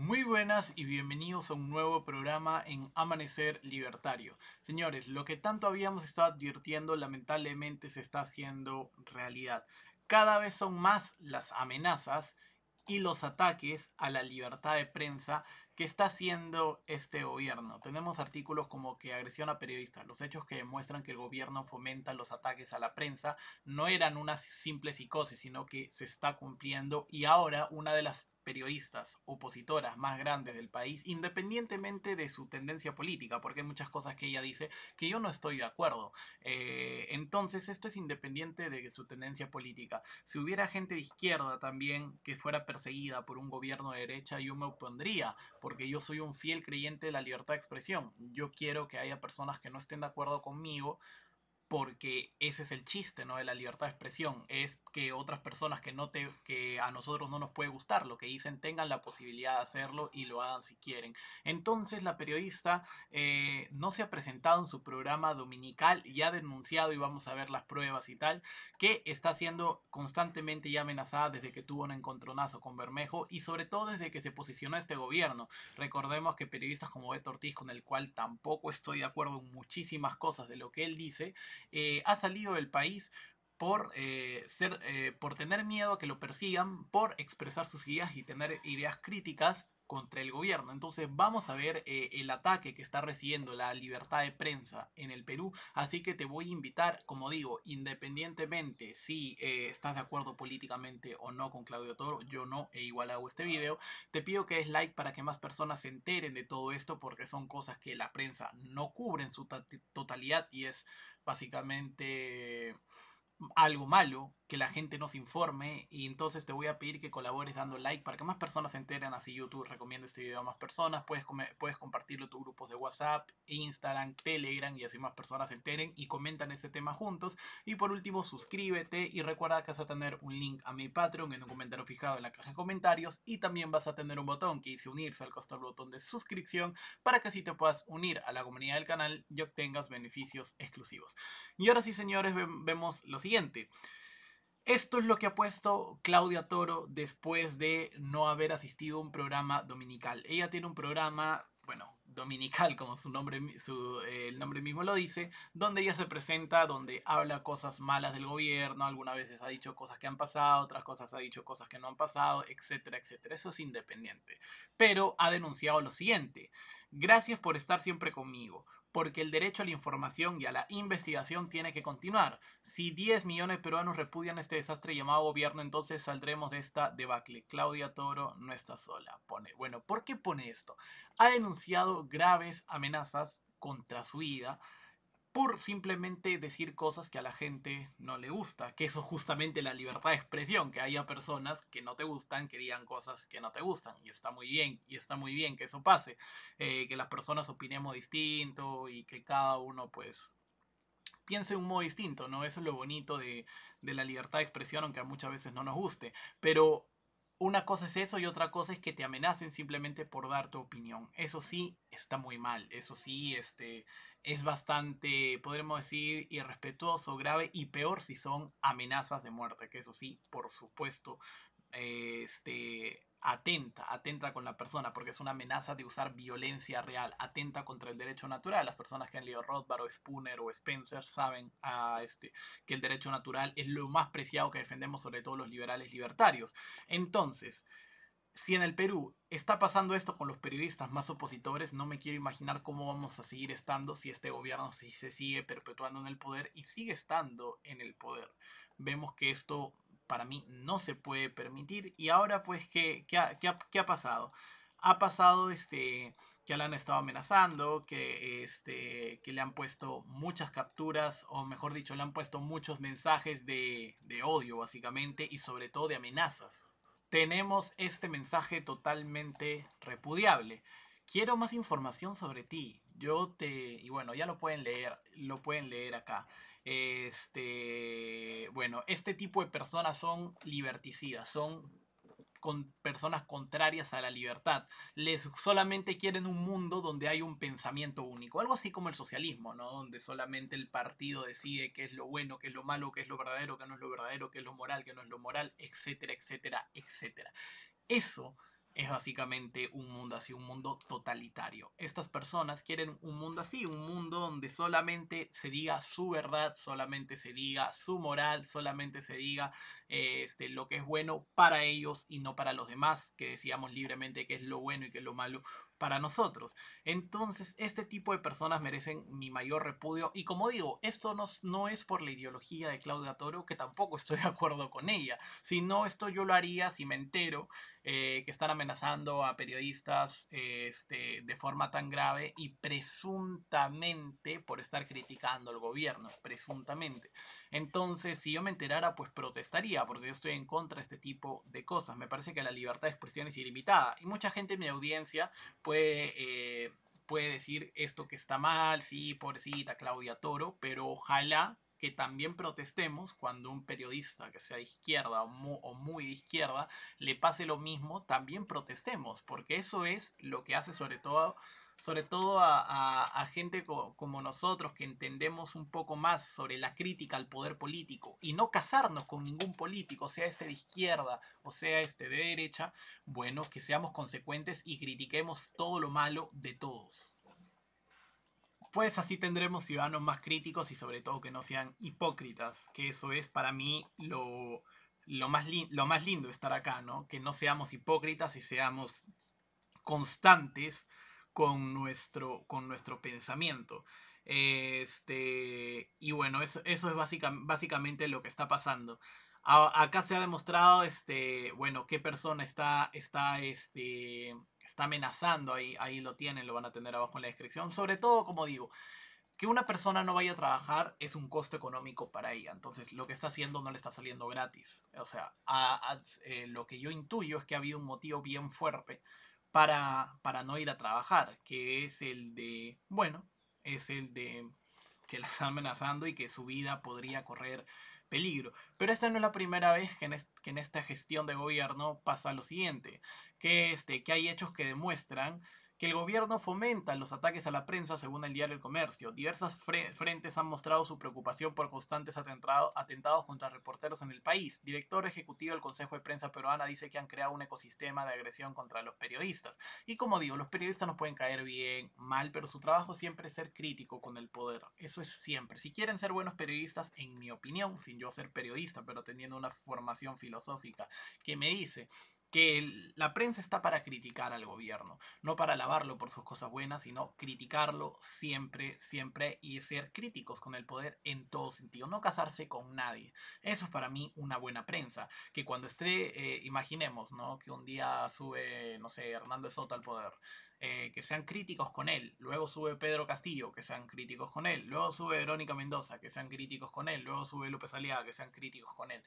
Muy buenas y bienvenidos a un nuevo programa en Amanecer Libertario. Señores, lo que tanto habíamos estado advirtiendo lamentablemente se está haciendo realidad. Cada vez son más las amenazas y los ataques a la libertad de prensa que está haciendo este gobierno. Tenemos artículos como que agresión a periodistas, los hechos que demuestran que el gobierno fomenta los ataques a la prensa no eran una simple psicosis, sino que se está cumpliendo y ahora una de las periodistas opositoras más grandes del país, independientemente de su tendencia política, porque hay muchas cosas que ella dice que yo no estoy de acuerdo. Eh, entonces, esto es independiente de su tendencia política. Si hubiera gente de izquierda también que fuera perseguida por un gobierno de derecha, yo me opondría, porque yo soy un fiel creyente de la libertad de expresión. Yo quiero que haya personas que no estén de acuerdo conmigo porque ese es el chiste, ¿no? De la libertad de expresión, es que otras personas que no que a nosotros no nos puede gustar lo que dicen, tengan la posibilidad de hacerlo y lo hagan si quieren. Entonces la periodista eh, no se ha presentado en su programa dominical y ha denunciado, y vamos a ver las pruebas y tal, que está siendo constantemente ya amenazada desde que tuvo un encontronazo con Bermejo y sobre todo desde que se posicionó este gobierno. Recordemos que periodistas como Beto Ortiz, con el cual tampoco estoy de acuerdo en muchísimas cosas de lo que él dice, eh, ha salido del país por, eh, ser, eh, por tener miedo a que lo persigan, por expresar sus ideas y tener ideas críticas contra el gobierno. Entonces vamos a ver eh, el ataque que está recibiendo la libertad de prensa en el Perú. Así que te voy a invitar, como digo, independientemente si eh, estás de acuerdo políticamente o no con Claudio Toro, yo no e igual hago este video. Te pido que des like para que más personas se enteren de todo esto porque son cosas que la prensa no cubre en su totalidad y es básicamente algo malo, que la gente nos informe y entonces te voy a pedir que colabores dando like para que más personas se enteren, así YouTube recomienda este video a más personas, puedes, puedes compartirlo en tus grupos de WhatsApp, Instagram, Telegram y así más personas se enteren y comentan este tema juntos. Y por último, suscríbete y recuerda que vas a tener un link a mi Patreon en un comentario fijado en la caja de comentarios y también vas a tener un botón que dice unirse al costado botón de suscripción para que así te puedas unir a la comunidad del canal y obtengas beneficios exclusivos. Y ahora sí señores, vemos lo siguiente. Esto es lo que ha puesto Claudia Toro después de no haber asistido a un programa dominical. Ella tiene un programa, bueno, dominical, como su nombre, eh, el nombre mismo lo dice, donde ella se presenta, donde habla cosas malas del gobierno, algunas veces ha dicho cosas que han pasado, otras cosas ha dicho cosas que no han pasado, etcétera, etcétera. Eso es independiente. Pero ha denunciado lo siguiente. Gracias por estar siempre conmigo porque el derecho a la información y a la investigación tiene que continuar. Si 10 millones de peruanos repudian este desastre llamado gobierno, entonces saldremos de esta debacle. Claudia Toro no está sola, pone. Bueno, ¿por qué pone esto? Ha denunciado graves amenazas contra su vida por simplemente decir cosas que a la gente no le gusta, que eso es justamente la libertad de expresión, que haya personas que no te gustan, que digan cosas que no te gustan, y está muy bien, y está muy bien que eso pase, eh, que las personas opinemos distinto y que cada uno pues piense un modo distinto, ¿no? Eso es lo bonito de, de la libertad de expresión, aunque muchas veces no nos guste, pero una cosa es eso y otra cosa es que te amenacen simplemente por dar tu opinión. Eso sí está muy mal, eso sí este, es bastante, podremos decir, irrespetuoso, grave y peor si son amenazas de muerte, que eso sí, por supuesto, este, atenta, atenta con la persona, porque es una amenaza de usar violencia real, atenta contra el derecho natural. Las personas que han leído Rothbard o Spooner o Spencer saben ah, este, que el derecho natural es lo más preciado que defendemos, sobre todo los liberales libertarios. Entonces, si en el Perú está pasando esto con los periodistas más opositores, no me quiero imaginar cómo vamos a seguir estando si este gobierno se sigue perpetuando en el poder y sigue estando en el poder. Vemos que esto para mí no se puede permitir. Y ahora pues, ¿qué, qué, ha, pasado? Ha pasado este, que la han estado amenazando, que, este, que le han puesto muchas capturas, o mejor dicho, le han puesto muchos mensajes de, odio básicamente y sobre todo de amenazas. Tenemos este mensaje totalmente repudiable quiero más información sobre ti. Yo te. Y bueno, ya lo pueden leer. Lo pueden leer acá. Este, bueno, este tipo de personas son liberticidas, son personas contrarias a la libertad. Les solamente quieren un mundo donde hay un pensamiento único, algo así como el socialismo, ¿no? Donde solamente el partido decide qué es lo bueno, qué es lo malo, qué es lo verdadero, qué no es lo verdadero, qué es lo moral, qué no es lo moral, etcétera, etcétera, etcétera. Eso es básicamente un mundo así, un mundo totalitario. Estas personas quieren un mundo así, un mundo donde solamente se diga su verdad, solamente se diga su moral, solamente se diga eh, este, lo que es bueno para ellos y no para los demás, que decíamos libremente que es lo bueno y que es lo malo para nosotros. Entonces, este tipo de personas merecen mi mayor repudio. Y como digo, esto no, es por la ideología de Claudia Toro, que tampoco estoy de acuerdo con ella. Si no, esto yo lo haría si me entero eh, que están amenazando a periodistas este, de forma tan grave y presuntamente por estar criticando al gobierno, presuntamente. Entonces, si yo me enterara, pues protestaría, porque yo estoy en contra de este tipo de cosas. Me parece que la libertad de expresión es ilimitada. Y mucha gente en mi audiencia puede, eh, puede decir esto que está mal, sí, pobrecita Claudia Toro, pero ojalá que también protestemos cuando un periodista que sea de izquierda o muy, de izquierda le pase lo mismo, también protestemos, porque eso es lo que hace sobre todo, sobre todo a, gente como nosotros que entendemos un poco más sobre la crítica al poder político y no casarnos con ningún político, sea este de izquierda o sea este de derecha, bueno, que seamos consecuentes y critiquemos todo lo malo de todos pues así tendremos ciudadanos más críticos y sobre todo que no sean hipócritas, que eso es para mí lo, lo, más, lo más lindo estar acá, ¿no? Que no seamos hipócritas y seamos constantes con nuestro, con nuestro pensamiento. Este, y bueno, eso, es básicamente lo que está pasando acá se ha demostrado, este, bueno, qué persona está, está, este, está amenazando. Ahí, ahí lo tienen, lo van a tener abajo en la descripción. Sobre todo, como digo, que una persona no vaya a trabajar es un costo económico para ella. Entonces, lo que está haciendo no le está saliendo gratis. O sea, a, eh, lo que yo intuyo es que ha habido un motivo bien fuerte para, para no ir a trabajar, que es el de, bueno, es el de que la está amenazando y que su vida podría correr peligro. Pero esta no es la primera vez que en, esta gestión de gobierno pasa lo siguiente, que este, hay hechos que demuestran que el gobierno fomenta los ataques a la prensa, según el diario El Comercio. Diversas frentes han mostrado su preocupación por constantes atentados contra reporteros en el país. Director ejecutivo del Consejo de Prensa Peruana dice que han creado un ecosistema de agresión contra los periodistas. Y como digo, los periodistas no pueden caer bien, mal, pero su trabajo siempre es ser crítico con el poder. Eso es siempre. Si quieren ser buenos periodistas, en mi opinión, sin yo ser periodista, pero teniendo una formación filosófica que me dice que la prensa está para criticar al gobierno, no para alabarlo por sus cosas buenas, sino criticarlo siempre, siempre y ser críticos con el poder en todo sentido, no casarse con nadie. Eso es para mí una buena prensa, que cuando esté, eh, imaginemos, ¿no? Que un día sube, no sé, Hernández Soto al poder, eh, que sean críticos con él, luego sube Pedro Castillo, que sean críticos con él, luego sube Verónica Mendoza, que sean críticos con él, luego sube López Aliaga, que sean críticos con él.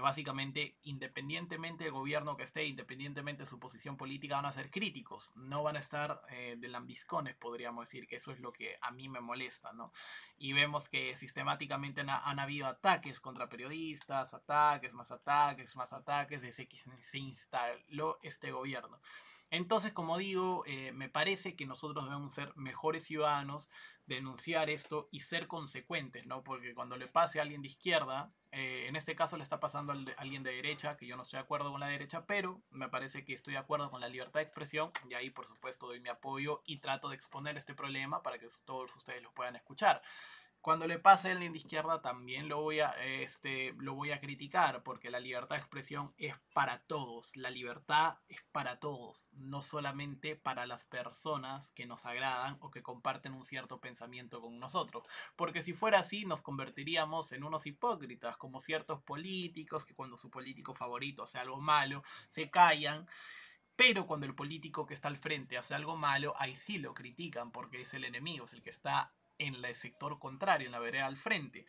básicamente, independientemente del gobierno que independientemente de su posición política, van a ser críticos, no van a estar eh, de lambiscones, podríamos decir, que eso es lo que a mí me molesta, ¿no? Y vemos que sistemáticamente han, han habido ataques contra periodistas, ataques, más ataques, más ataques, desde que se instaló este gobierno. Entonces, como digo, eh, me parece que nosotros debemos ser mejores ciudadanos, denunciar esto y ser consecuentes, ¿no? Porque cuando le pase a alguien de izquierda, eh, en este caso le está pasando a alguien de derecha, que yo no estoy de acuerdo con la derecha, pero me parece que estoy de acuerdo con la libertad de expresión y ahí, por supuesto, doy mi apoyo y trato de exponer este problema para que todos ustedes lo puedan escuchar. Cuando le pase el de izquierda también lo voy, a, este, lo voy a criticar porque la libertad de expresión es para todos. La libertad es para todos, no solamente para las personas que nos agradan o que comparten un cierto pensamiento con nosotros. Porque si fuera así nos convertiríamos en unos hipócritas como ciertos políticos que cuando su político favorito hace algo malo se callan. Pero cuando el político que está al frente hace algo malo, ahí sí lo critican porque es el enemigo, es el que está en el sector contrario, en la vereda al frente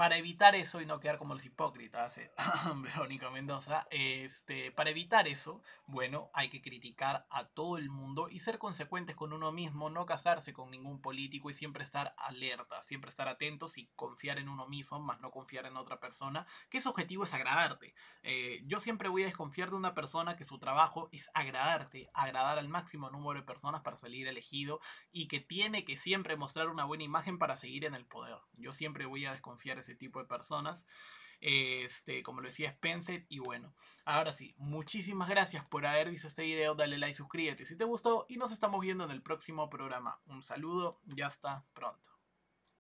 para evitar eso y no quedar como los hipócritas, eh, Verónica Mendoza, este, para evitar eso, bueno, hay que criticar a todo el mundo y ser consecuentes con uno mismo, no casarse con ningún político y siempre estar alerta, siempre estar atentos y confiar en uno mismo, más no confiar en otra persona, que su objetivo es agradarte. Eh, yo siempre voy a desconfiar de una persona que su trabajo es agradarte, agradar al máximo número de personas para salir elegido y que tiene que siempre mostrar una buena imagen para seguir en el poder. Yo siempre voy a desconfiar de ese tipo de personas. Este, como lo decía Spencer, y bueno, ahora sí, muchísimas gracias por haber visto este video, dale like, suscríbete si te gustó y nos estamos viendo en el próximo programa. Un saludo ya está, pronto.